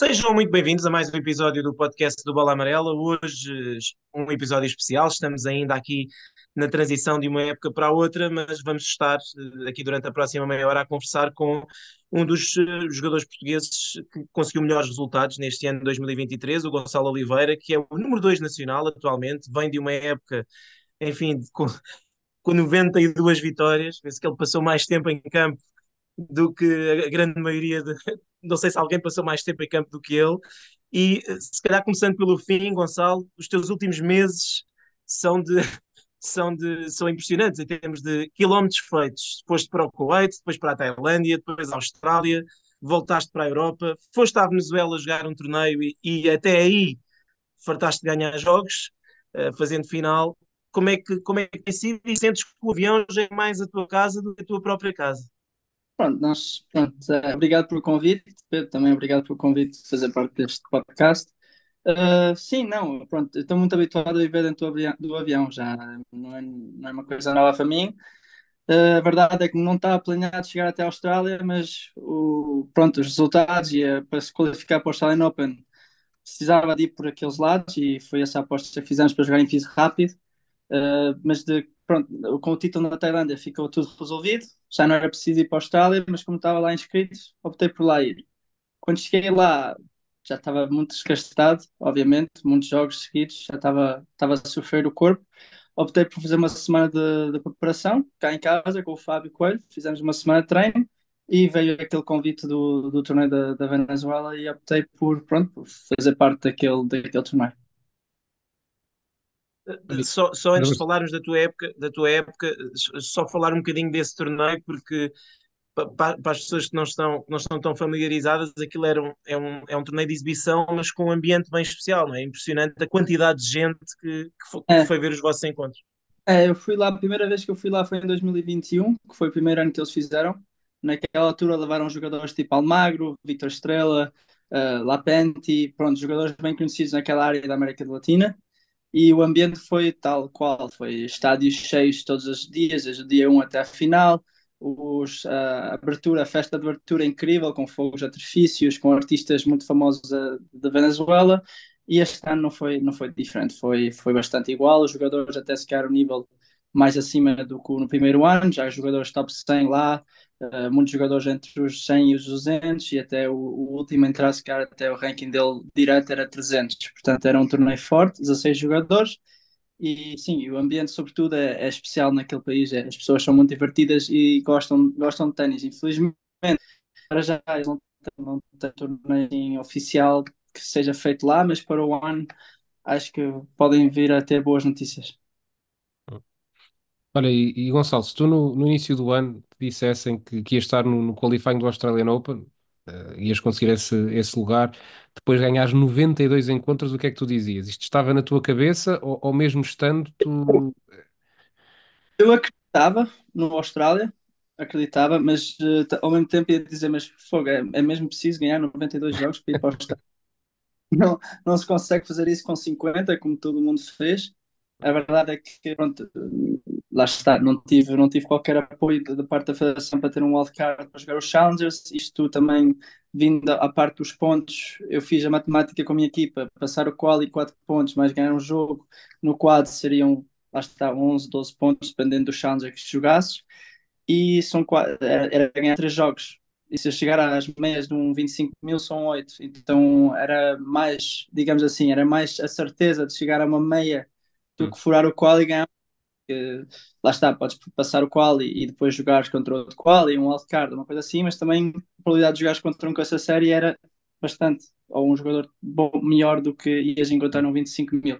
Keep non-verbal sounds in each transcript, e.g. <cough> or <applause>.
Sejam muito bem-vindos a mais um episódio do podcast do Bola Amarela. Hoje, um episódio especial. Estamos ainda aqui na transição de uma época para outra, mas vamos estar eh, aqui durante a próxima meia hora a conversar com um dos eh, jogadores portugueses que conseguiu melhores resultados neste ano de 2023, o Gonçalo Oliveira, que é o número 2 nacional atualmente. Vem de uma época, enfim, com, com 92 vitórias. Vê-se que ele passou mais tempo em campo do que a grande maioria de. <laughs> Não sei se alguém passou mais tempo em campo do que ele. E eh, se calhar começando pelo fim, Gonçalo, os teus últimos meses são de <laughs> são, de, são impressionantes em termos de quilómetros feitos. Foste para o Kuwait, depois para a Tailândia, depois a Austrália, voltaste para a Europa, foste à Venezuela jogar um torneio e, e até aí fartaste de ganhar jogos, uh, fazendo final. Como é que, como é que tem sido e sentes que o avião já é mais a tua casa do que a tua própria casa? Pronto, nós, portanto, uhum. eh, obrigado pelo convite, Pedro, também obrigado pelo convite de fazer parte deste podcast. Uh, sim, não, pronto, estou muito habituado a viver dentro do avião, já, não é, não é uma coisa nova para mim. Uh, a verdade é que não está planeado chegar até a Austrália, mas o, pronto, os resultados e a, para se qualificar para o Australian Open precisava de ir por aqueles lados e foi essa aposta que fizemos para jogar em piso rápido. Ah, mas de, pronto, com o título na Tailândia ficou tudo resolvido, já não era preciso ir para a Austrália, mas como estava lá inscrito, optei por lá ir. Quando cheguei lá, já estava muito desgastado, obviamente, muitos jogos seguidos, já estava, estava a sofrer o corpo. Optei por fazer uma semana de, de preparação cá em casa com o Fábio Coelho, fizemos uma semana de treino e veio aquele convite do, do torneio da, da Venezuela e optei por, pronto, por fazer parte daquele, daquele torneio. Só, só antes de falarmos da tua época, da tua época, só falar um bocadinho desse torneio, porque para, as pessoas que não estão, não estão tão familiarizadas, aquilo era um, é, um, é um torneio de exibição, mas com um ambiente bem especial, não é? Impressionante a quantidade de gente que, que, foi, é. foi, ver os vossos encontros. É, eu fui lá, a primeira vez que eu fui lá foi em 2021, que foi o primeiro ano que eles fizeram. Naquela altura levaram jogadores tipo Almagro, Vitor Estrela, uh, Lapenti, pronto, jogadores bem conhecidos naquela área da América Latina e o ambiente foi tal qual, foi estádios cheios todos os dias, desde o dia 1 até a final, os, a abertura, a festa de abertura é incrível, com fogos de artifícios, com artistas muito famosos eh, da Venezuela, e este ano não foi, não foi diferente, foi, foi bastante igual, os jogadores até se o nível mais acima do que no primeiro ano, já jogadores top 100 lá, uh, muitos jogadores entre os 100 e os 200, e até o, o último se calhar, até o ranking dele direto era 300, portanto era um torneio forte, 16 jogadores, e sim, o ambiente sobretudo é, é especial naquele país, é, as pessoas são muito divertidas e gostam, gostam de ténis, infelizmente, para já eles não têm, um torneio oficial que seja feito lá, mas para o ano acho que podem vir a ter boas notícias. Olha, e, e Gonçalo, se tu no, no início do ano te dissessem que, que ias estar no, no qualifying do Australian Open, eh, ias conseguir esse, esse lugar, depois ganhares 92 encontros, o que é que tu dizias? Isto estava na tua cabeça ou, ou mesmo estando tu... Eu acreditava no Austrália, acreditava, mas eh, ao mesmo tempo ia dizer, mas fogo, é, é mesmo preciso ganhar 92 jogos para ir para o Austrália. <laughs> Não, não se consegue fazer isso com 50, como todo mundo fez a verdade é que pronto, lá está, não tive, não tive qualquer apoio da parte da federação para ter um wildcard para jogar os Challengers, isto também vindo à parte dos pontos, eu fiz a matemática com a minha equipa, passar o qual e 4 pontos, mais ganhar um jogo, no quadro seriam, lá está, 11, 12 pontos, dependendo do Challenger que jogasses, e são, era, era ganhar 3 jogos, e se eu chegar às meias de um 25 mil são 8, então era mais, digamos assim, era mais a certeza de chegar a uma meia do hum. que furar o qual e ganhar. Que, lá está, podes passar o qual e, e depois jogares contra outro qual e um wildcard, uma coisa assim, mas também a probabilidade de jogares contra um com essa série era bastante, ou um jogador bom, melhor do que ias encontrar num 25 mil.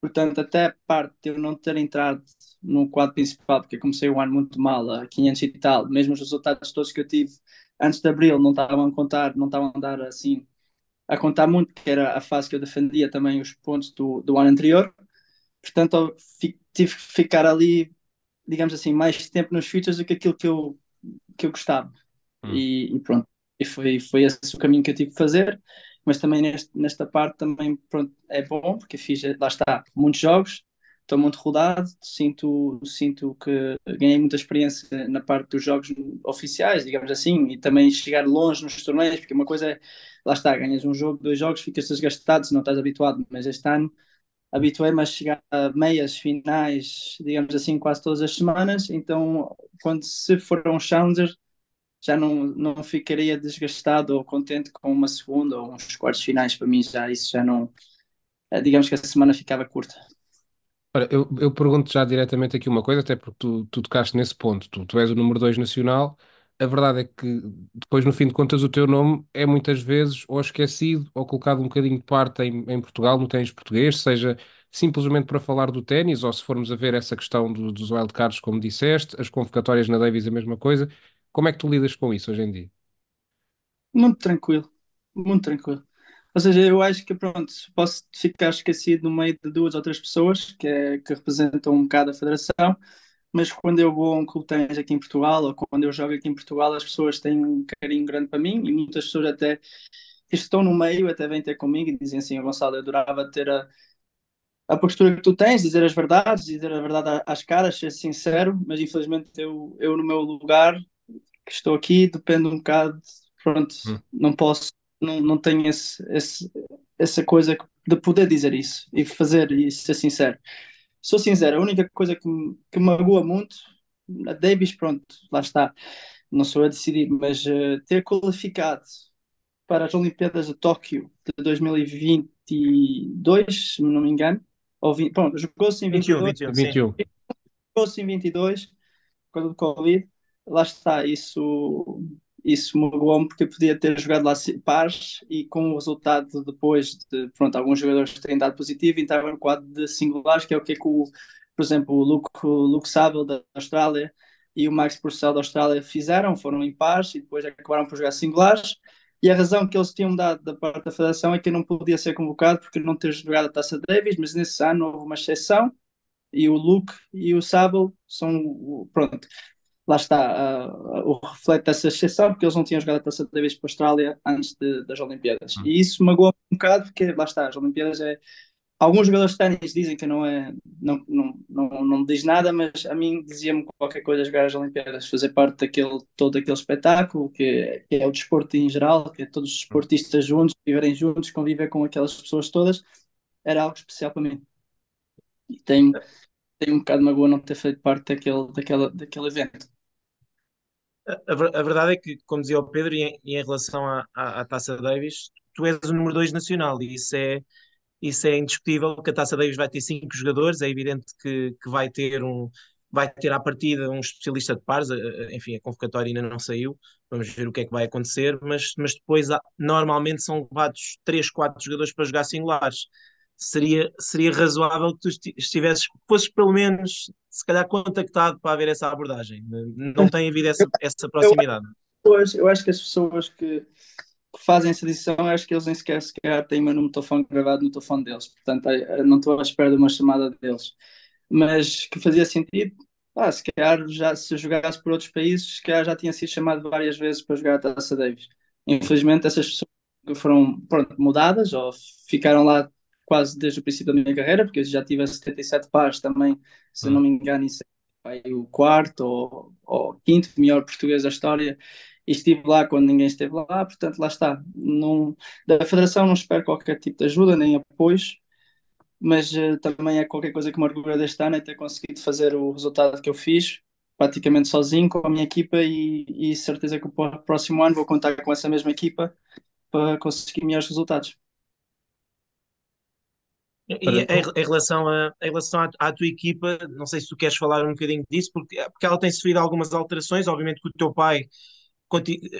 Portanto, até parte de eu não ter entrado no quadro principal, porque comecei o ano muito mal, a 500 e tal, mesmo os resultados todos que eu tive antes de abril não estavam a contar, não estavam a dar assim, a contar muito, que era a fase que eu defendia também os pontos do, do ano anterior. Portanto, tive que ficar ali, digamos assim, mais tempo nos features do que aquilo que eu, que eu gostava. Hum. E, e, pronto, e foi, foi esse o caminho que eu tive que fazer. Mas também neste, nesta parte também pronto, é bom, porque fiz, lá está, muitos jogos, estou muito rodado, sinto, sinto que ganhei muita experiência na parte dos jogos oficiais, digamos assim, e também chegar longe nos torneios, porque uma coisa é, lá está, ganhas um jogo, dois jogos, ficas desgastado se não estás habituado, mas este ano habituei-me a chegar a meias finais, digamos assim, quase todas as semanas, então quando se for um challenger já não, não ficaria desgastado ou contente com uma segunda ou uns quartos finais, para mim já isso já não, eh, digamos que a semana ficava curta. Ora, eu, eu pergunto já diretamente aqui uma coisa, até porque tu, tu tocaste nesse ponto, tu, tu és o número 2 nacional, a verdade é que depois, no fim de contas, o teu nome é muitas vezes ou esquecido ou colocado um bocadinho de parte em, em Portugal, no ténis português, seja simplesmente para falar do ténis, ou se formos a ver essa questão do, dos wildcards, como disseste, as convocatórias na Davis, a mesma coisa. Como é que tu lidas com isso hoje em dia? Muito tranquilo, muito tranquilo. Ou seja, eu acho que pronto, posso ficar esquecido no meio de duas ou três pessoas que, é, que representam um bocado a federação, mas quando eu vou a um clube tens aqui em Portugal, ou quando eu jogo aqui em Portugal, as pessoas têm um carinho grande para mim e muitas pessoas até que estão no meio até vêm ter comigo e dizem assim: Gonçalo, eu adorava ter a, a postura que tu tens, dizer as verdades, dizer a verdade às caras, ser sincero, mas infelizmente eu, eu no meu lugar, que estou aqui, dependo um bocado, pronto, hum. não posso, não, não tenho esse, esse, essa coisa de poder dizer isso e fazer e ser sincero sou sincero, a única coisa que me, que me magoa muito, a Davis, pronto, lá está, não sou a decidir, mas uh, ter qualificado para as Olimpíadas de Tóquio de 2022, se não me engano, ou 20, bom, jogou-se em 22, jogou-se em 22, quando do Covid, lá está, isso isso magoou-me porque eu podia ter jogado lá pares e com o resultado depois de pronto, alguns jogadores terem dado positivo entraram é no quadro de singulares, que é o que, é que o, por exemplo, o Luke, Luke Sábio da Austrália e o Max Purcell da Austrália fizeram, foram em pares e depois acabaram por jogar singulares. E a razão que eles tinham dado da parte da federação é que eu não podia ser convocado porque não ter jogado a Taça Davis, mas nesse ano houve uma exceção e o Luke e o Sable são, pronto, lá está uh, o reflete dessa exceção, porque eles não tinham jogado a taça da vez para a Austrália antes de, das Olimpíadas. Uhum. E isso magoou um bocado, porque lá está, as Olimpíadas é. Alguns jogadores de ténis dizem que não é. Não, não, não, não diz nada, mas a mim dizia-me qualquer coisa jogar as Olimpíadas, fazer parte daquele, todo aquele espetáculo, que é, que é o desporto em geral, que é todos os hum. esportistas juntos, viverem juntos, conviver com aquelas pessoas todas, era algo especial para mim. E tenho, é. tem um bocado de magoa não ter feito parte daquele, daquela, daquele evento. A, a, verdade é que, como dizia o Pedro, e em, em relação à, à, à, Taça Davis, tu és o número 2 nacional e isso é, isso é indiscutível, que a Taça Davis vai ter cinco jogadores, é evidente que, que vai ter um vai ter à partida um especialista de pares, enfim, a convocatória ainda não saiu, vamos ver o que é que vai acontecer, mas, mas depois há, normalmente são levados 3, 4 jogadores para jogar singulares seria, seria razoável que tu estivesses, fosses pelo menos, se calhar, contactado para haver essa abordagem. Não tem havido essa, essa proximidade. Pois, eu acho que as pessoas que, que fazem essa decisão, acho que eles nem sequer, sequer têm meu número de telefone gravado no telefone deles. Portanto, é, é, não estou à espera de uma chamada deles. Mas que fazia sentido, ah, se calhar já, se jogasse por outros países, se calhar já tinha sido chamado várias vezes para jogar a Taça Davis. Infelizmente, essas pessoas foram pronto, mudadas ou ficaram lá quase desde o princípio da minha carreira, porque eu já tive a 77 pares também, se não hum. me engano, isso é o quarto ou, ou, quinto melhor português da história. E estive lá quando ninguém esteve lá, portanto, lá está. Não, da Federação não espero qualquer tipo de ajuda nem apoios, mas uh, também é qualquer coisa que me orgulha deste ano é ter conseguido fazer o resultado que eu fiz, praticamente sozinho com a minha equipa e, e certeza que o próximo ano vou contar com essa mesma equipa para conseguir melhores resultados. E é, em relação, a, em relação à, à, tua equipa, não sei se tu queres falar um bocadinho disso, porque, porque ela tem sofrido algumas alterações, obviamente que o teu pai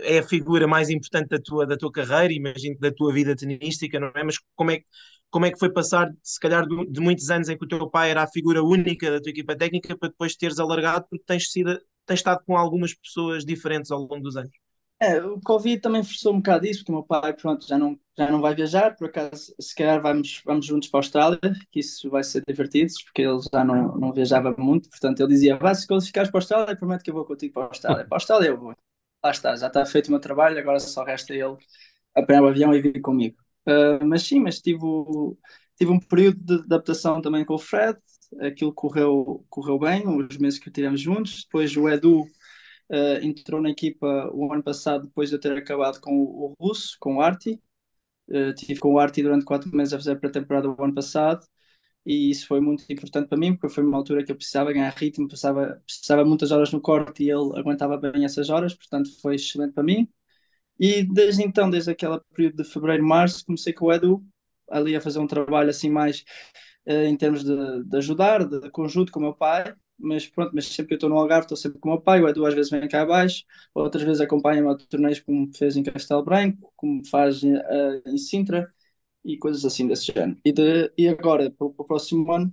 é a figura mais importante da tua, da tua carreira, imagino da tua vida tenística, não é? Mas como é, como é que foi passar, se calhar, de, de muitos anos em que o teu pai era a figura única da tua equipa técnica para depois teres alargado, porque tens, sido, tens estado com algumas pessoas diferentes ao longo dos anos? É, o Covid também forçou um bocado isso, porque o meu pai, pronto, já não, já não vai viajar, por acaso, se calhar vamos, vamos juntos para a Austrália, que isso vai ser divertido, porque ele já não, não viajava muito, portanto ele dizia, vá, se qualificares para a Austrália, prometo que eu vou contigo para a Austrália. Para a Austrália eu vou. Lá está, já está feito o meu trabalho, agora só resta ele apanhar o avião e vir comigo. Uh, mas sim, mas tive, tive um período de adaptação também com o Fred, aquilo correu, correu bem, os meses que tivemos juntos, depois o Edu Uh, entrou na equipa o ano passado, depois de eu ter acabado com o, o Russo, com o Arti. Uh, tive com o Arti durante quatro meses a fazer pré-temporada o ano passado e isso foi muito importante para mim, porque foi uma altura que eu precisava ganhar ritmo, precisava, precisava muitas horas no corte e ele aguentava bem essas horas, portanto foi excelente para mim. E desde então, desde aquele período de fevereiro, março, comecei com o Edu ali a fazer um trabalho assim mais uh, em termos de, de ajudar, de, de conjunto com o meu pai, mas pronto, mas sempre que eu estou no Algarve estou sempre com o meu pai, Edu às vezes vem cá abaixo, outras vezes acompanha-me a torneios como fez em Castelo Branco, como faz em, eh, em Sintra, e coisas assim desse género. E, de, e agora, para o próximo ano,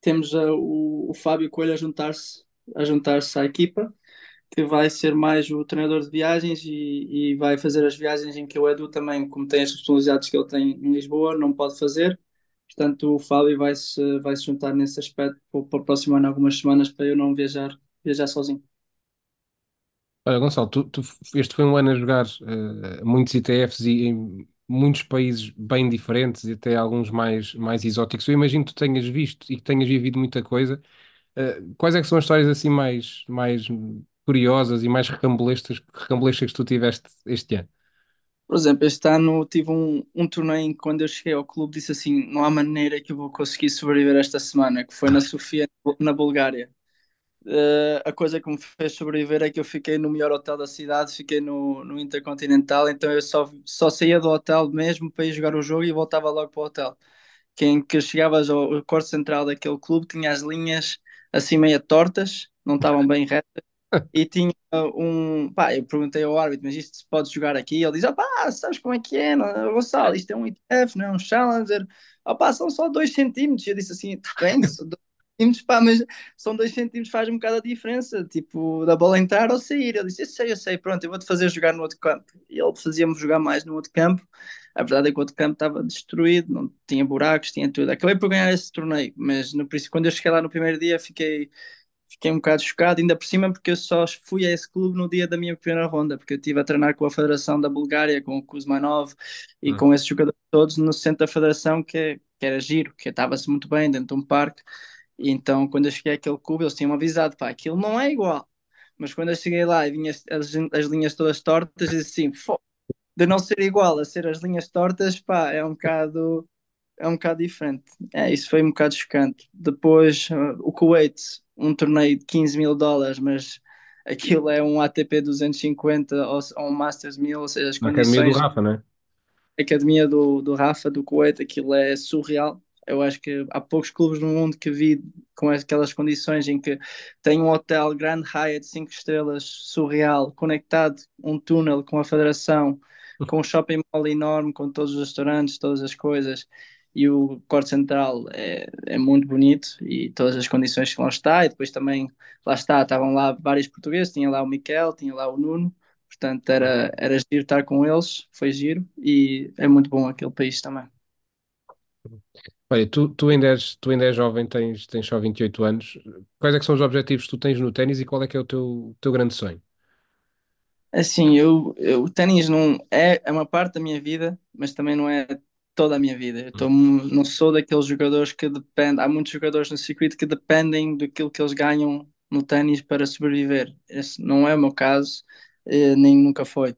temos eh, o, o Fábio Coelho a juntar-se a juntar-se à equipa, que vai ser mais o treinador de viagens e, e vai fazer as viagens em que o Edu também, como tem as responsabilidades que ele tem em Lisboa, não pode fazer Portanto, o Fábio vai se, vai se juntar nesse aspecto para o próximo ano, algumas semanas, para eu não viajar, viajar sozinho. Olha, Gonçalo, tu, tu, este foi um ano a jogar uh, muitos ETFs e em muitos países bem diferentes e até alguns mais, mais exóticos. Eu imagino que tu tenhas visto e que tenhas vivido muita coisa. Uh, quais é que são as histórias assim mais, mais curiosas e mais recambulescas, que tu tiveste este ano? Por exemplo, este ano tive um, um torneio em que quando eu cheguei ao clube disse assim: não há maneira que eu vou conseguir sobreviver esta semana, que foi na <laughs> Sofia, na Bulgária. Uh, a coisa que me fez sobreviver é que eu fiquei no melhor hotel da cidade, fiquei no, no Intercontinental, então eu só, só saía do hotel mesmo para ir jogar o jogo e voltava logo para o hotel. Quem que chegavas ao, corredor corte central daquele clube tinha as linhas assim meia tortas, não estavam bem retas, <laughs> e tinha um. Pá, eu perguntei ao árbitro, mas isto se pode jogar aqui? Ele diz: opá, sabes como é que é, não, é, Gonçalo? Isto é um ETF, não é um Challenger. Opá, são só 2 centímetros. Eu disse assim: está bem, <laughs> são 2 centímetros, pá, mas são 2 centímetros, faz um bocado a diferença, tipo, da bola entrar ou sair. Ele disse: eu sei, eu sei, pronto, eu vou-te fazer jogar no outro campo. E ele fazia-me jogar mais no outro campo. A verdade é que o outro campo estava destruído, não tinha buracos, tinha tudo. Acabei por ganhar esse torneio, mas no, quando eu cheguei lá no primeiro dia, fiquei fiquei um bocado chocado, ainda por cima porque eu só fui a esse clube no dia da minha primeira ronda, porque eu estive a treinar com a Federação da Bulgária, com o Kuzmanov e hum. com esses jogadores todos no centro da Federação, que, é, que era giro, que estava-se muito bem dentro de um parque. E então, quando eu cheguei àquele clube, eles tinham avisado, pá, aquilo não é igual. Mas quando eu cheguei lá e vinha as, as, as linhas todas tortas, e assim, de não ser igual a ser as linhas tortas, pá, é um bocado é um bocado diferente. É, isso foi um bocado chocante. Depois, eh, o Kuwait, um torneio de 15 mil dólares, mas aquilo é um ATP 250 ou, ou um Masters 1000, ou seja, as condições... Academia do Rafa, né? Academia do, do Rafa, do Kuwait, aquilo é surreal. Eu acho que há poucos clubes no mundo que vi com aquelas condições em que tem um hotel Grand Hyatt 5 estrelas, surreal, conectado um túnel com a federação, <laughs> com um shopping mall enorme, com todos os restaurantes, todas as coisas e o corte central é, é muito bonito e todas as condições que lá está e depois também lá está, estavam lá vários portugueses, tinha lá o Miquel, tinha lá o Nuno, portanto era, era giro estar com eles, foi giro e é muito bom aquele país também. Olha, tu, tu, ainda és, tu ainda és jovem, tens, tens só 28 anos, quais é que são os objetivos que tu tens no ténis e qual é que é o teu, teu grande sonho? Assim, eu, eu, o ténis não é, é uma parte da minha vida, mas também não é toda a minha vida. Eu tô, uhum. não sou daqueles jogadores que dependem. Há muitos jogadores no circuito que dependem daquilo que eles ganham no ténis para sobreviver. Esse não é o meu caso, eh, nem nunca foi.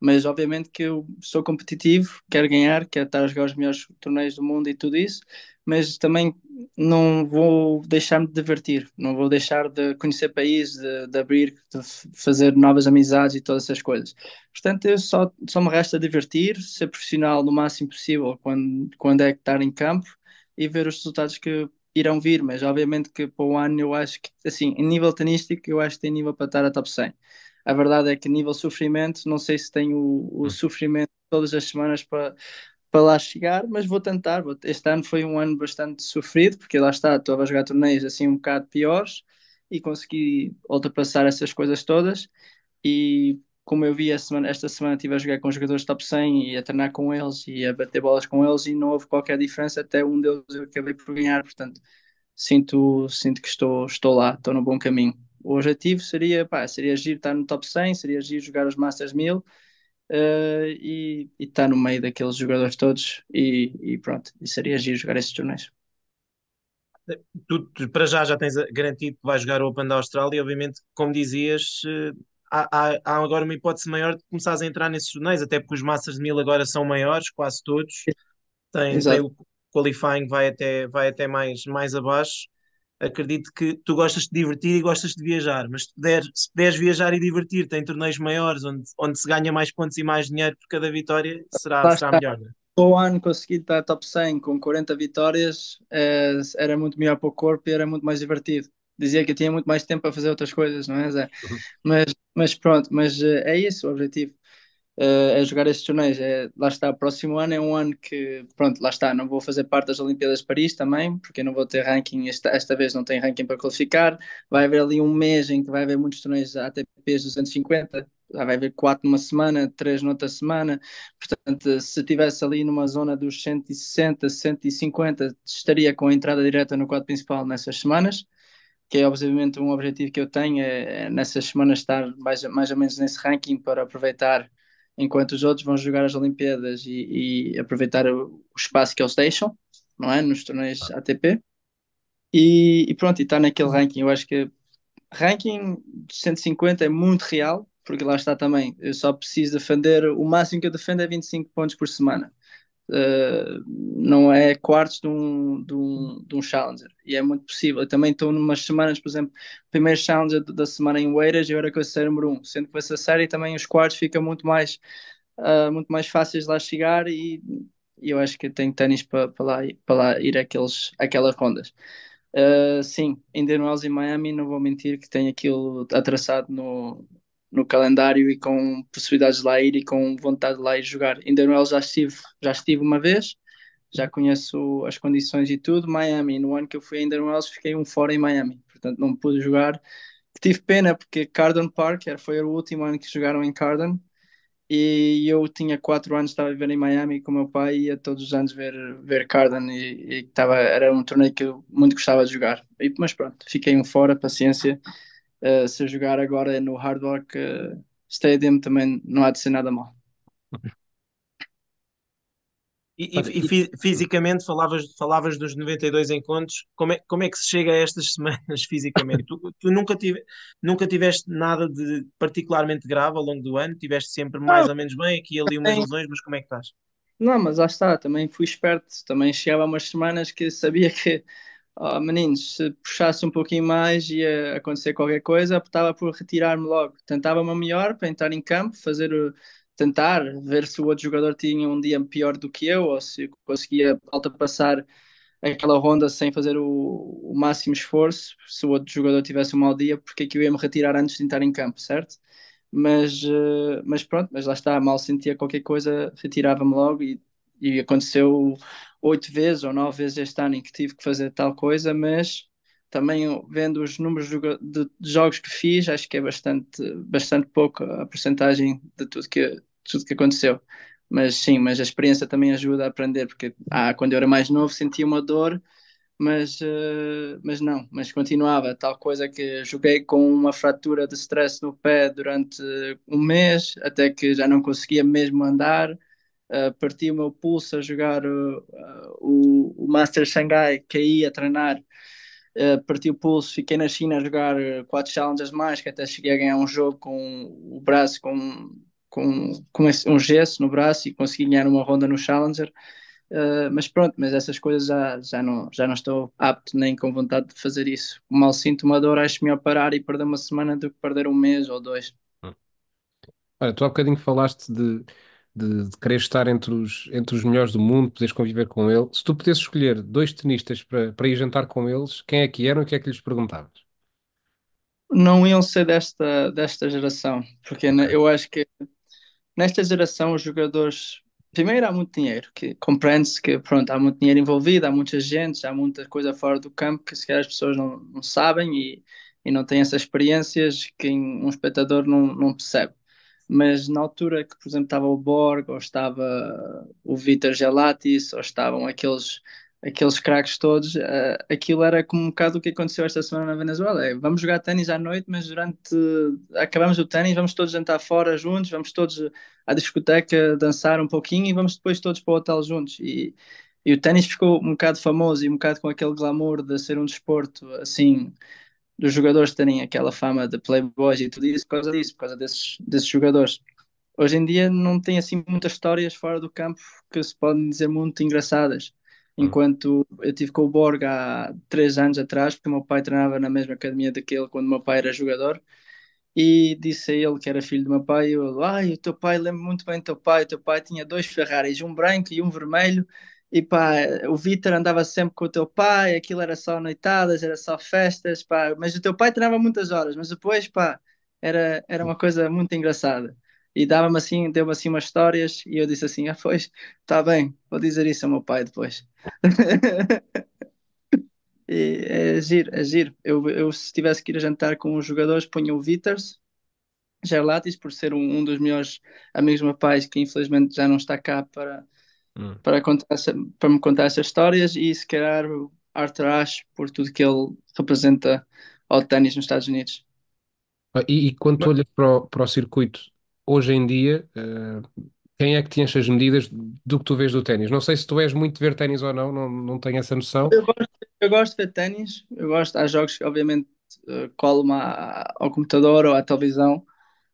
Mas obviamente que eu sou competitivo, quero ganhar, quero estar a jogar os melhores torneios do mundo e tudo isso, mas também não vou deixar-me de divertir, não vou deixar de conhecer países, de, de, abrir, de fazer novas amizades e todas essas coisas. Portanto, eu só, só me resta divertir, ser profissional no máximo possível quando, quando é que estar em campo e ver os resultados que irão vir, mas obviamente que para o ano eu acho que, assim, em nível tenístico, eu acho que tem nível para estar a top 100. A verdade é que, nível sofrimento, não sei se tenho o, o hum. sofrimento todas as semanas para, para lá chegar, mas vou tentar. Este ano foi um ano bastante sofrido, porque lá está, estava a jogar torneios assim um bocado piores e consegui ultrapassar essas coisas todas. E como eu vi semana, esta semana, estive a jogar com jogadores top 100 e a treinar com eles e a bater bolas com eles e não houve qualquer diferença, até um deles eu acabei por ganhar. Portanto, sinto, sinto que estou, estou lá, estou no bom caminho. O objetivo seria, pá, seria agir estar no top 100, seria agir jogar os Masters 1000 uh, e está no meio daqueles jogadores todos e, e pronto, e seria agir jogar esses torneios. Tu, tu, para já já tens garantido que vais jogar o Open da Austrália e obviamente, como dizias, eh, há, há, há, agora uma hipótese maior de começares a entrar nesses torneios, até porque os Masters de 1000 agora são maiores, quase todos. Tem, tem o qualifying vai até, vai até mais, mais abaixo acredito que tu gostas de divertir e gostas de viajar, mas se puderes, se puderes viajar e divertir, tem torneios maiores onde, onde se ganha mais pontos e mais dinheiro por cada vitória, será, será melhor. É? O ano conseguido estar top 100 com 40 vitórias eh, era muito melhor para o corpo e era muito mais divertido. Dizia que eu tinha muito mais tempo para fazer outras coisas, não é, Zé? Uhum. Mas, mas pronto, mas eh, é isso o objetivo uh, a jogar esses torneios. É, lá está, próximo ano é um ano que, pronto, lá está, não vou fazer parte das Olimpíadas de Paris também, porque eu não vou ter ranking, esta, esta vez não tem ranking para qualificar. Vai haver ali um mês em que vai haver muitos torneios ATPs 250, já vai haver quatro numa semana, três noutra semana. Portanto, se estivesse ali numa zona dos 160, 150, estaria com a entrada direta no quadro principal nessas semanas, que é obviamente um objetivo que eu tenho, é, é nessas semanas estar mais, mais ou menos nesse ranking para aproveitar enquanto os outros vão jogar as Olimpíadas e, e aproveitar o, o, espaço que eles deixam, não é? Nos torneios ATP. E, e pronto, e está naquele ranking. Eu acho que ranking de 150 é muito real, porque lá está também. Eu só preciso defender, o máximo que eu defendo é 25 pontos por semana. Uh, não é quartos de um, de, um, de um Challenger e é muito possível. Eu também estou numas semanas, por exemplo, primeiro Challenger da semana em Oeiras e agora com a série número 1, um. sendo que essa série também os quartos ficam muito mais, uh, muito mais fáceis de lá chegar e, e eu acho que tenho ténis para lá, pra lá ir àqueles, àquelas rondas. Uh, sim, em Denwells e Miami, não vou mentir que tem aquilo atrasado no, no calendário e com possibilidades de lá ir e com vontade de lá ir jogar. Em Daniel já estive, já estive uma vez, já conheço as condições e tudo. Miami, no ano que eu fui em Indian Wells, fiquei um fora em Miami, portanto não pude jogar. Tive pena porque Carden Park foi o último ano que jogaram em Carden e eu tinha quatro anos, estava a viver em Miami com meu pai e ia todos os anos ver, ver Carden e, e tava, era um torneio que eu muito gostava de jogar. E, mas pronto, fiquei um fora, paciência eh, se jogar agora no Hard Rock uh, Stadium também não há de ser nada mal. E, e, e, fisicamente falavas, falavas dos 92 encontros, como é, como é que se chega a estas <laughs> semanas fisicamente? tu, tu nunca, tive, nunca tiveste nada de particularmente grave ao longo do ano, tiveste sempre mais ou menos bem, aqui e ali umas lesões, mas como é que estás? Não, mas lá está, também fui esperto, também chegava umas semanas que sabia que meninos, se puxasse um pouquinho mais ia acontecer qualquer coisa, optava por retirar-me logo. Tentava uma melhor para entrar em campo, fazer o, tentar ver se o outro jogador tinha um dia pior do que eu ou se conseguia ultrapassar aquela ronda sem fazer o, o, máximo esforço. Se o outro jogador tivesse um mau dia, porque é que eu ia me retirar antes de entrar em campo, certo? Mas, eh, mas pronto, mas lá está, mal sentia qualquer coisa, retirava-me logo e e aconteceu oito vezes ou nove vezes este ano em que tive que fazer tal coisa, mas também vendo os números de, jogos que fiz, acho que é bastante, bastante pouco a porcentagem de tudo que, tudo que aconteceu. Mas sim, mas a experiência também ajuda a aprender, porque ah, quando eu era mais novo sentia uma dor, mas, uh, mas não, mas continuava. Tal coisa que joguei com uma fratura de stress no pé durante eh, um mês, até que já não conseguia mesmo andar Uh, parti o meu pulso a jogar o, ah, o, o Master Shanghai, caí a treinar, uh, parti o pulso, fiquei na China a jogar quatro challenges mais, que até cheguei a ganhar um jogo com o braço com, com, com esse, um gesso no braço e consegui ganhar uma ronda no challenger. Uh, mas pronto, mas essas coisas já, já, não, já não estou apto nem com vontade de fazer isso. Mal sinto uma dor, acho melhor parar e perder uma semana do que perder um mês ou dois. Hum. Olha, tu há bocadinho falaste de de, de, querer estar entre os, entre os melhores do mundo, poderes conviver com ele. Se tu pudesses escolher dois tenistas para, para ir jantar com eles, quem é que eram e o que é que lhes perguntavas? Não iam ser desta, desta geração, porque okay. eu acho que nesta geração os jogadores. Primeiro há muito dinheiro, que compreende-se que pronto, há muito dinheiro envolvido, há muita gente, há muita coisa fora do campo que sequer as pessoas não, não sabem e, e não têm essas experiências que um espectador não, não percebe mas na altura que, por exemplo, estava o Borg, ou estava o Vitor Gelatis, ou estavam aqueles aqueles craques todos, uh, aquilo era como um bocado o que aconteceu esta semana na Venezuela. É, vamos jogar ténis à noite, mas durante. Acabamos o ténis, vamos todos jantar fora juntos, vamos todos à discoteca dançar um pouquinho e vamos depois todos para o hotel juntos. E, e o ténis ficou um bocado famoso e um bocado com aquele glamour de ser um desporto assim dos jogadores terem aquela fama de playboys e tudo isso por causa disso, por causa desses, desses jogadores. Hoje em dia não tem assim muitas histórias fora do campo que se podem dizer muito engraçadas. Hum. Enquanto eu tive com o Borga há três anos atrás, porque o meu pai treinava na mesma academia daquele quando o meu pai era jogador, e disse a ele que era filho do meu pai, eu, ai, o teu pai, lembro muito bem do teu pai, o teu pai tinha dois Ferraris, um branco e um vermelho, e pá, o Vitor andava sempre com o teu pai, aquilo era só noitadas, era só festas, pá. Mas o teu pai treinava muitas horas, mas depois, pá, era, era uma coisa muito engraçada. E dava-me assim, deu-me assim umas histórias e eu disse assim, ah, pois, está bem, vou dizer isso ao meu pai depois. <laughs> e, é giro, é giro. Eu, eu se tivesse que ir a jantar com os jogadores, punha o Viters, Gerlatis, por ser um, um dos melhores amigos do meu pai, que infelizmente já não está cá para hum. para, contar essa, para me contar essas histórias e se calhar Arthur Ashe por tudo que ele representa ao ténis nos Estados Unidos. Ah, e, e quando Mas... tu olhas para o, para o circuito hoje em dia, uh, quem é que tinha enche as medidas do que tu vês do ténis? Não sei se tu és muito de ver ténis ou não, não, não tenho essa noção. Eu gosto, eu gosto de ver ténis, eu gosto, há jogos que obviamente colo-me ah, ao computador ou à televisão,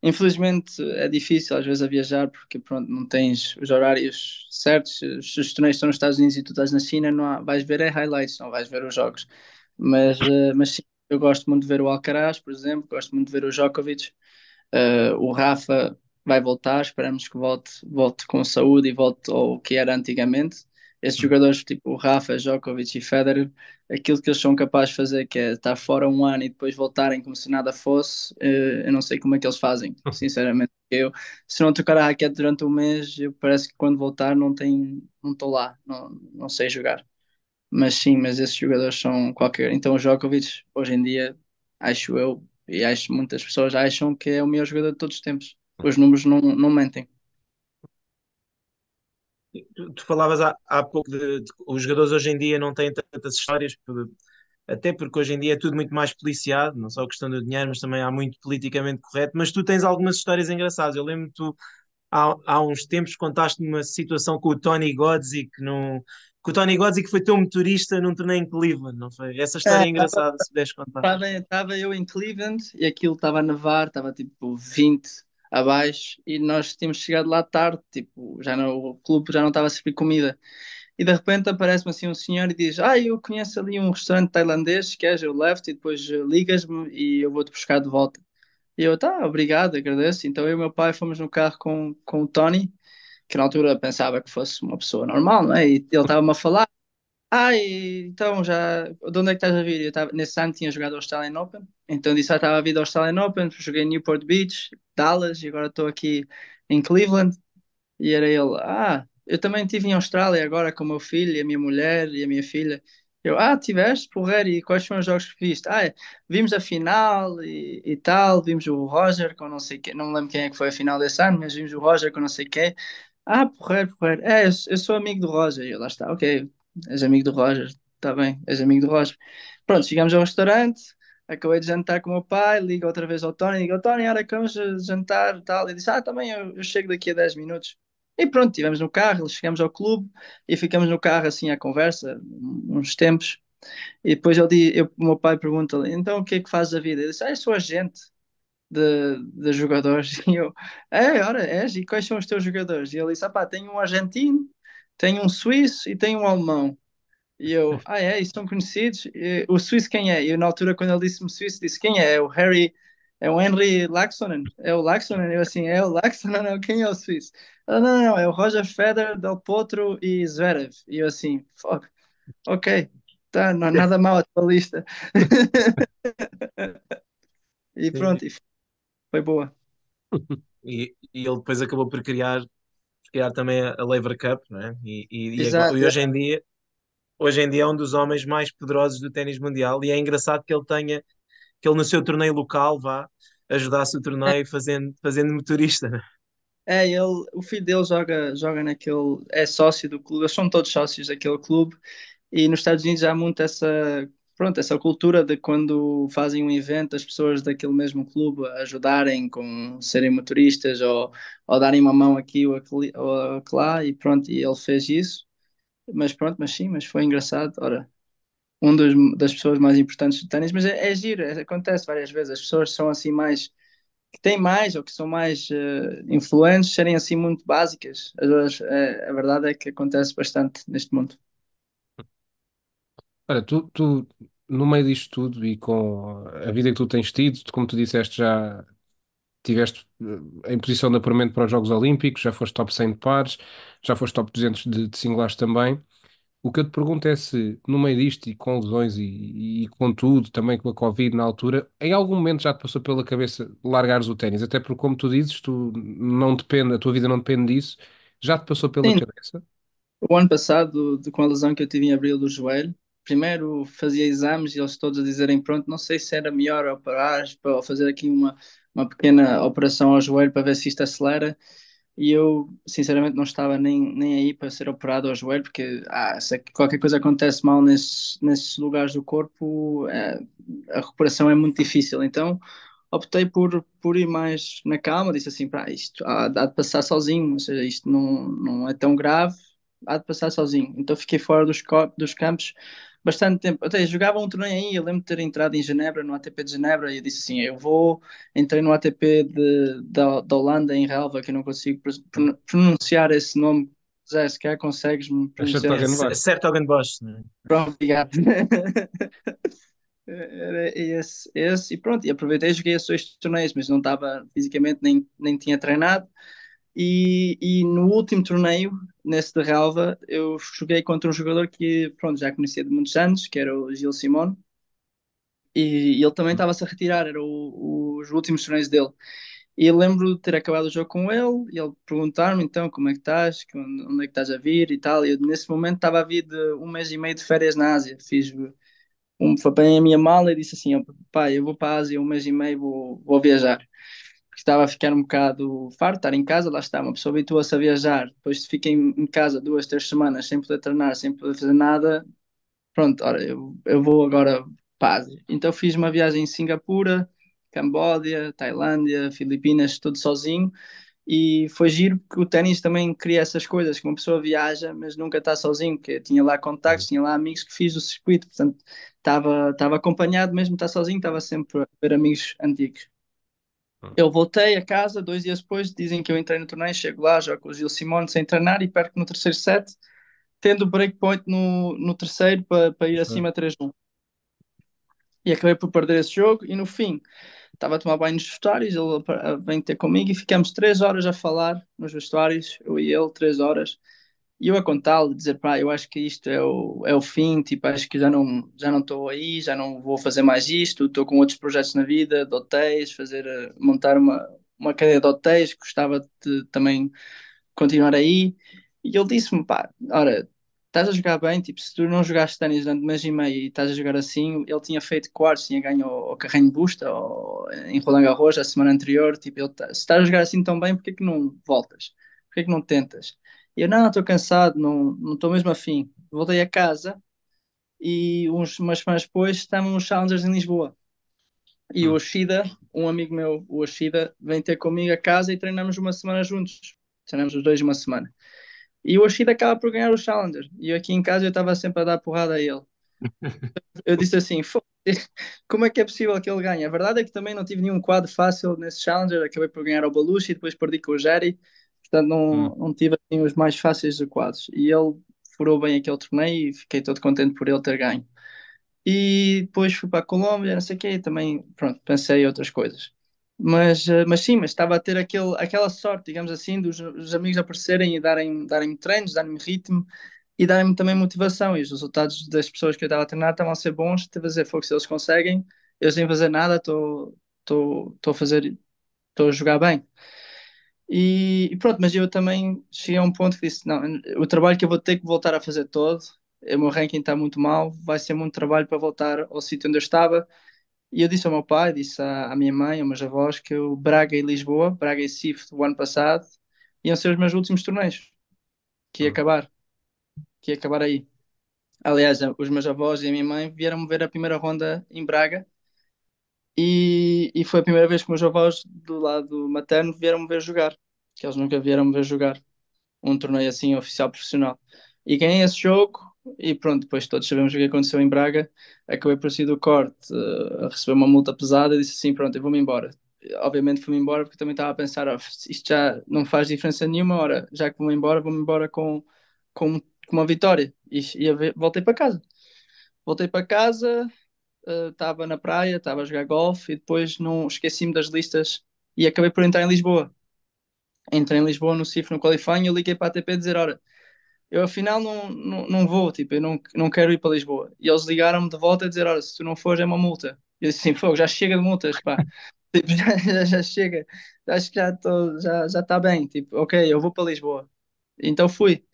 Infelizmente é difícil às vezes a viajar porque pronto, não tens os horários certos. Se os torneios estão nos Estados Unidos e tu estás na China, não há, vais ver é highlights, não vais ver os jogos. Mas, eh, mas sim, eu gosto muito de ver o Alcaraz, por exemplo, gosto muito de ver o Djokovic. Uh, o Rafa vai voltar, esperamos que volte, volte com saúde e volte ao que era antigamente esses jogadores tipo o Rafa, Djokovic e Federer, aquilo que eles são capazes de fazer, que é estar fora um ano e depois voltarem como se nada fosse, eh, eu não sei como é que eles fazem, hum. sinceramente. Eu, se não tocar a raquete durante um mês, eu parece que quando voltar não tem, não estou lá, não, não sei jogar. Mas sim, mas esses jogadores são qualquer. Então o Djokovic, hoje em dia, acho eu, e acho muitas pessoas acham que é o melhor jogador de todos os tempos. Hum. Os números não, não mentem tu falavas há, há pouco de, de, os jogadores hoje em dia não têm tantas histórias, até porque hoje em dia é tudo muito mais policiado, não só a questão do dinheiro, mas também há muito politicamente correto. Mas tu tens algumas histórias engraçadas. Eu lembro-me tu há, há uns tempos contaste-me uma situação com o Tony Godzi que não. com o Tony Godzi que foi teu motorista num torneio em Cleveland, não foi? Essa história é, <laughs> engraçada, se puderes contar. Estava eu em Cleveland e aquilo estava a nevar, estava tipo 20, abaixo e nós tínhamos chegado lá tarde, tipo, já não, o clube já não estava a servir comida. E de repente aparece-me assim um senhor e diz: Ah, eu conheço ali um restaurante tailandês, queres, eu levo-te e depois eh, ligas-me e eu vou-te buscar de volta. E eu, tá, obrigado, agradeço. Então eu e meu pai fomos no carro com, com o Tony, que na altura pensava que fosse uma pessoa normal, não é? E ele estava-me a falar ah, então já. De onde é que estás a vir? Eu tava, nesse ano tinha jogado ao Australian Open, então disse ah, estava a vir ao Australian Open, joguei em Newport Beach, Dallas, e agora estou aqui em Cleveland. E era ele, ah, eu também estive em Austrália agora com o meu filho, e a minha mulher e a minha filha. Eu, ah, tiveste, porreiro, e quais foram os jogos que viste? Ah, é, vimos a final e, e, tal, vimos o Roger com não sei quem, não lembro quem é que foi a final desse ano, mas vimos o Roger com não sei quem. Ah, porreiro, porreiro. É, eu, eu sou amigo do Roger. E eu, lá está, ok, és amigo do Roger, está bem, és amigo do Roger. Pronto, chegamos ao restaurante, acabei de jantar com o meu pai, ligo outra vez ao Tony, digo, oh, Tony, ora, vamos jantar, tal, e disse, ah, também eu, eu chego daqui a 10 minutos. E pronto, estivemos no carro, chegamos ao clube e ficamos no carro assim à conversa, uns tempos. E depois eu, eu, o meu pai pergunta-lhe, então o que é que faz a vida? Ele disse, ah, eu sou agente de, de jogadores. <laughs> E eu, é, ora, és? E quais são os teus jogadores? E ele disse, ah pá, tenho um argentino, tem um suíço e tem um alemão. E eu, é. ah é, estão conhecidos? E, o suíço quem é? E eu, na altura, quando ele disse-me suíço, disse, quem é? É o Harry, é o Henry Laxonen. É o Laxonen? Eu assim, é o Laxonen? Quem é o suíço? Ela, não, não, não, é o Roger Federer, Del Potro e Zverev. E eu assim, fuck, ok, tá, não há nada mal a tua lista. <laughs> e pronto, foi boa. <laughs> E, e, ele depois acabou por criar criar também a, Lever Cup, não é? E, e, e, hoje em dia hoje em dia é um dos homens mais poderosos do ténis mundial e é engraçado que ele tenha que ele no seu torneio local vá ajudasse o torneio <laughs> fazendo, fazendo motorista. É? é, ele, o filho dele joga, joga naquele, é sócio do clube, eles são todos sócios daquele clube e nos Estados Unidos há muito essa pronto, essa cultura de quando fazem um evento, as pessoas daquele mesmo clube ajudarem com serem motoristas ou, ou darem uma mão aqui ou aqui, ou lá, e pronto, e ele fez isso. Mas pronto, mas sim, mas foi engraçado. Ora, um dos, das pessoas mais importantes do ténis, mas é, é giro, é, acontece várias vezes. As pessoas são assim mais, que têm mais ou que são mais uh, influentes, serem assim muito básicas. As, eh, a verdade é que acontece bastante neste mundo. Olha, tu, tu, no meio disto tudo e com a vida que tu tens tido, como tu disseste, já tiveste eh, em posição de apuramento para os Jogos Olímpicos, já foste top 100 de pares, já foste top 200 de, de também. O que eu te pergunto é se, no meio disto e com lesões e, e, e com tudo, também com a Covid na altura, em algum momento já te passou pela cabeça largares o ténis? Até porque, como tu dizes, tu não depende, a tua vida não depende disso. Já te passou pela Sim, cabeça? o ano passado, de, com a lesão que eu tive em abril do joelho, primeiro fazia exames e eles todos a dizerem: pronto, não sei se era melhor operar ou fazer aqui uma, uma pequena operação ao joelho para ver se isto acelera. E eu, sinceramente, não estava nem, nem aí para ser operado ao joelho, porque ah, se é qualquer coisa acontece mal nesses, nesses lugares do corpo, é, a recuperação é muito difícil. Então, optei por, por ir mais na calma, disse assim, para isto há, há, de passar sozinho, ou seja, isto não, não é tão grave, há de passar sozinho. Então fiquei fora dos, dos campos bastante tempo. Até jogava um torneio aí, eu lembro de ter entrado em Genebra, no ATP de Genebra, e eu disse assim: eu vou. Entrei no ATP de, da, da Holanda, em Relva, que eu não consigo pronunciar esse nome. Zé, se quer consegues-me pronunciar. É certo Bosch, né? Pronto, obrigado. <laughs> Era esse, esse, e pronto, e aproveitei e joguei esses dois torneios, mas não estava fisicamente, nem, nem tinha treinado. E, e no último torneio, nesse de Relva, eu joguei contra um jogador que pronto, já conhecia de muitos anos, que era o Gil Simone, e, e ele também estava-se a retirar, eram os últimos torneios dele. E lembro de ter acabado o jogo com ele e ele perguntar-me então como é que estás, onde é que estás a vir e tal. E eu, nesse momento estava a vir de um mês e meio de férias na Ásia. Fiz um, apanhei a minha mala e disse assim: pai eu vou para a Ásia um mês e meio, vou, vou viajar estava a ficar um bocado farto estar em casa, lá está, uma pessoa habituou se a viajar, depois de fica em, em, casa duas, três semanas sem poder treinar, sem poder fazer nada, pronto, eu, eu vou agora paz. Então fiz uma viagem em Singapura, Cambódia, Tailândia, Filipinas, tudo sozinho, e foi giro porque o ténis também cria essas coisas, que uma pessoa viaja, mas nunca está sozinho, porque tinha lá contactos, tinha lá amigos que fiz o circuito, portanto estava acompanhado, mesmo estar sozinho, estava sempre a ver amigos antigos. Hum. Eu voltei a casa, dois dias depois, dizem que eu entrei no torneio, chego lá, jogo com o Gil Simone sem treinar e perco no terceiro set, tendo breakpoint no, no terceiro para, para ir acima 3-1. E acabei por perder esse jogo e no fim estava a tomar banho nos vestuários, ele eh, vem ter comigo e ficamos três horas a falar nos vestuários, eu e ele, três horas. E eu a contá-lo, dizer, pá, eu acho que isto é o, é o fim, tipo, acho que já não já não estou aí, já não vou fazer mais isto, estou com outros projetos na vida, de hotéis, fazer, eh, montar uma, uma cadeia de hotéis, gostava de também continuar aí. E ele disse-me, pá, ora, estás a jogar bem, tipo, se tu não jogaste ténis durante mês e meio e estás a jogar assim, ele tinha feito quartos, tinha ganho o, o Carreño Busta ou, em Roland Garros a semana anterior, tipo, ele, tá, se estás a jogar assim tão bem, porque é que não voltas? Porquê é que não tentas? E eu, não, estou cansado, não estou mesmo afim. Voltei a casa e uns, umas semanas depois estamos nos Challengers em Lisboa. E o hum. Oshida, um amigo meu, o Oshida, vem ter comigo a casa e treinamos uma semana juntos. Treinamos os dois uma semana. E o Oshida acaba por ganhar o Challenger. E eu aqui em casa eu estava sempre a dar porrada a ele. <laughs> Eu disse assim, como é que é possível que ele ganhe? A verdade é que também não tive nenhum quadro fácil nesse Challenger. Acabei por ganhar o Balushi, depois perdi com o Jerry. Portanto, não, hum. não tive assim, os mais fáceis adequados. E ele furou bem aquele torneio e fiquei todo contente por ele ter ganho. E depois fui para a Colômbia, não sei o que, e também, pronto, pensei em outras coisas. Mas, eh, mas sim, mas estava a ter aquele, aquela sorte, digamos assim, dos, dos amigos aparecerem e darem-me darem treinos, darem-me ritmo e darem-me também motivação. E os resultados das pessoas que eu estava a treinar estavam a ser bons, estava a dizer, fogo, se eles conseguem, eu sem fazer nada, estou a fazer, estou a jogar bem. E, e, pronto, mas eu também cheguei a um ponto que disse: não, o trabalho que eu vou ter que voltar a fazer todo, o meu ranking está muito mal, vai ser muito trabalho para voltar ao sítio onde eu estava. E eu disse ao meu pai, disse à, à minha mãe, aos meus avós, que o Braga e Lisboa, Braga e Sif do ano passado, iam ser os meus últimos torneios, que ia hum. acabar, que ia acabar aí. Aliás, os meus avós e a minha mãe vieram-me ver a primeira ronda em Braga e e, foi a primeira vez que meus avós, do lado materno, vieram-me ver jogar, que eles nunca vieram-me ver jogar um torneio assim oficial profissional. E ganhei esse jogo, e pronto, depois todos sabemos o que aconteceu em Braga. Acabei por sair do corte, uh, receber uma multa pesada e disse assim: pronto, eu vou-me embora. Obviamente fui-me embora porque também estava a pensar: oh, isto já não faz diferença nenhuma, ora, já que vou-me embora, vou-me embora com, com, com, uma vitória. E, e voltei para casa. Voltei para casa, estava eh, uh, na praia, estava a jogar golfe e depois não esqueci-me das listas e acabei por entrar em Lisboa. Entrei em Lisboa no CIF no qualifying e eu liguei para a ATP a dizer, ora, eu afinal não, não, não vou, tipo, eu não, não quero ir para Lisboa. E eles ligaram-me de volta a dizer, ora, se tu não fores é uma multa. Eu disse, sim, fogo, já chega de multas, pá. <laughs> tipo, já, já, já, chega, acho que já já está bem, tipo, ok, eu vou para Lisboa. Então fui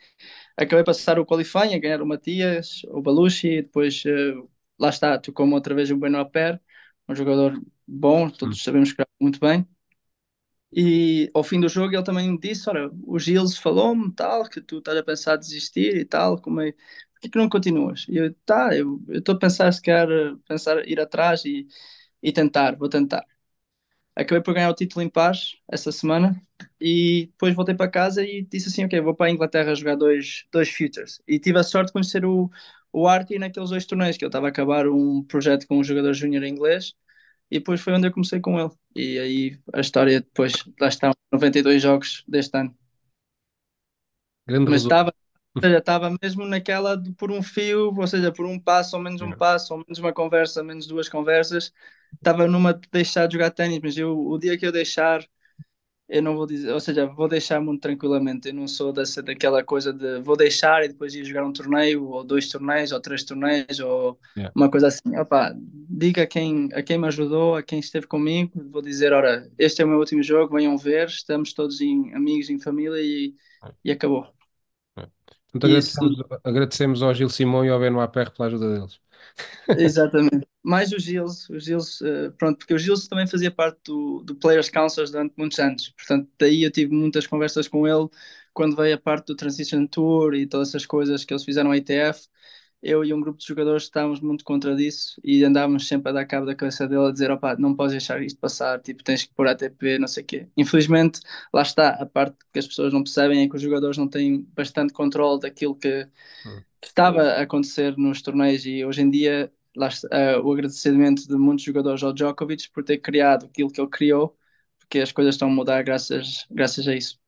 acabei a passar o qualifying, a ganhar o Matias, o Baluchi, depois uh, lá está, tocou como outra vez o Benoit Per, um jogador bom, todos hum. sabemos que é muito bem. E ao fim do jogo ele também disse: Olha, o Gilles falou-me tal, que tu estás a pensar desistir e tal, como é, é que não continuas? E eu, tá, eu estou a pensar se quer eh, pensar, ir atrás e, e tentar, vou tentar. Acabei por ganhar o título em paz essa semana e depois voltei para casa e disse assim: Ok, vou para a Inglaterra jogar dois, dois futures. E tive a sorte de conhecer o, o Arty naqueles dois torneios, que eu estava a acabar um projeto com um jogador júnior inglês, e depois foi onde eu comecei com ele. E aí a história depois, lá estão 92 jogos deste ano. Grande Mas estava, estava mesmo naquela de, por um fio, ou seja, por um passo, ou menos um uhum. passo, ou menos uma conversa, menos duas conversas. Estava numa de deixar de jogar ténis, mas eu, o dia que eu deixar, eu não vou dizer, ou seja, vou deixar muito tranquilamente. Eu não sou dessa, daquela coisa de vou deixar e depois ir jogar um torneio, ou dois torneios, ou três torneios, ou yeah. uma coisa assim. Opa, diga a quem, a quem me ajudou, a quem esteve comigo, vou dizer: ora, este é o meu último jogo, venham ver, estamos todos em, amigos, em família e, e acabou. Então, agradecemos, agradecemos, ao Gil Simão e ao Beno Aperre pela ajuda deles. Exatamente. Mais o Gilson, o Gilson, eh, pronto, porque o Gilson também fazia parte do, do Players Council durante muitos anos, portanto, daí eu tive muitas conversas com ele quando veio a parte do Transition Tour e todas essas coisas que eles fizeram a ITF, eu e um grupo de jogadores estávamos muito contra disso e andávamos sempre a dar cabo da cabeça dele a dizer, opa, não podes deixar isto passar, tipo, tens que pôr ATP, não sei o quê. Infelizmente, lá está, a parte que as pessoas não percebem é que os jogadores não têm bastante controle daquilo que hum. estava a acontecer nos torneios e hoje em dia lá, uh, o agradecimento de muitos jogadores ao Djokovic por ter criado aquilo que ele criou, porque as coisas estão a mudar graças, graças a isso.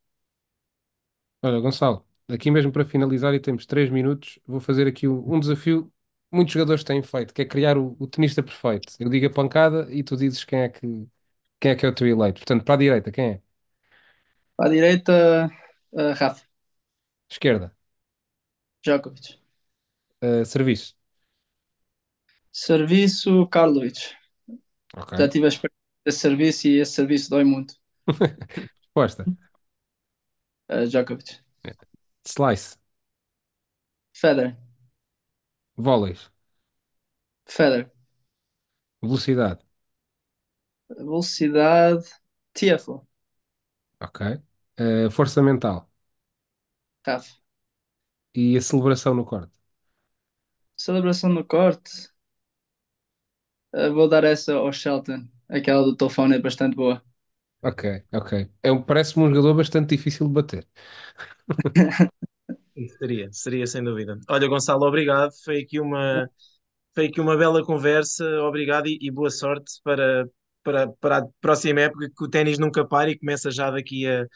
Olha, Gonçalo, aqui mesmo para finalizar, e temos três minutos, vou fazer aqui um desafio muitos jogadores têm feito, que é criar o, o, tenista perfeito. Eu digo a pancada e tu dizes quem é que quem é que é o teu eleito. Portanto, para a direita, quem é? Para a direita, uh, Rafa. Esquerda. Djokovic. Uh, serviço. Serviço, Karlovic. Okay. Já tive a experiência desse serviço e esse serviço dói muito. <laughs> Resposta. Uh, Djokovic. Slice. Feather. volley, Feather. Velocidade. Velocidade. TFO. Ok. Eh, força mental. RAF. E a celebração no corte. Celebração no corte. Eh, vou dar essa ao Shelton. Aquela do telefone é bastante boa. Ok, ok. É, parece-me um jogador bastante difícil de bater. <laughs> Seria, seria sem dúvida. Olha, Gonçalo, obrigado. Foi aqui uma, foi aqui uma bela conversa. Obrigado e, e boa sorte para, para, para a próxima época, que o ténis nunca para e começa já daqui a,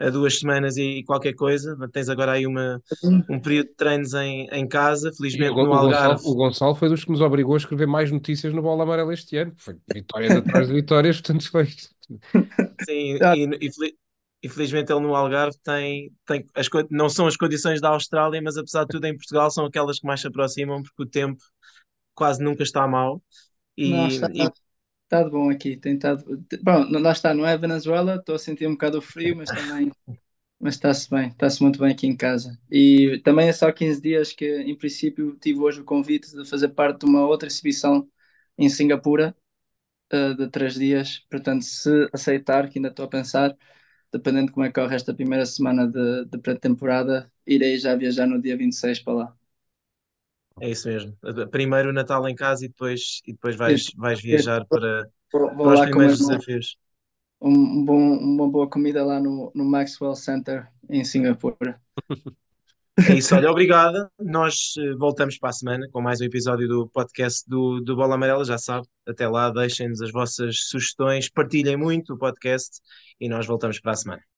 a duas semanas e qualquer coisa. Tens agora aí uma, um período de treinos em, em casa, o, felizmente no o Gonçalo, Algarve. o Gonçalo foi dos que nos obrigou a escrever mais notícias no Bola Amarela este ano. Foi vitórias atrás de vitórias, portanto foi. Sim, <laughs> ah. e, ele no Algarve tem, tem as, não são as condições da Austrália, mas apesar de tudo em Portugal são aquelas que mais se aproximam porque o tempo quase nunca está mal. E, não, está, e... está tá bom aqui, tem tá estado. Bom, lá está, não é Venezuela, estou a sentir um bocado o frio, mas também mas está-se bem, está-se muito bem aqui em casa. E também é só 15 dias que, em princípio, tive hoje o convite de fazer parte de uma outra exibição em Singapura, eh, de três dias. Portanto, se aceitar, que ainda estou a pensar, dependendo de como é que corre esta primeira semana de, de pré-temporada, irei já viajar no dia 26 para lá. É isso mesmo. Primeiro o Natal em casa e depois, e depois vais, vais viajar para, para os primeiros desafios. um bom, uma boa comida lá no, no Maxwell Center em Singapura. <laughs> É isso, olha, obrigada. Nós eh, voltamos para a semana com mais um episódio do podcast do, do Bola Amarela, já sabe. Até lá, deixem-nos as vossas sugestões, partilhem muito o podcast e nós voltamos para a semana.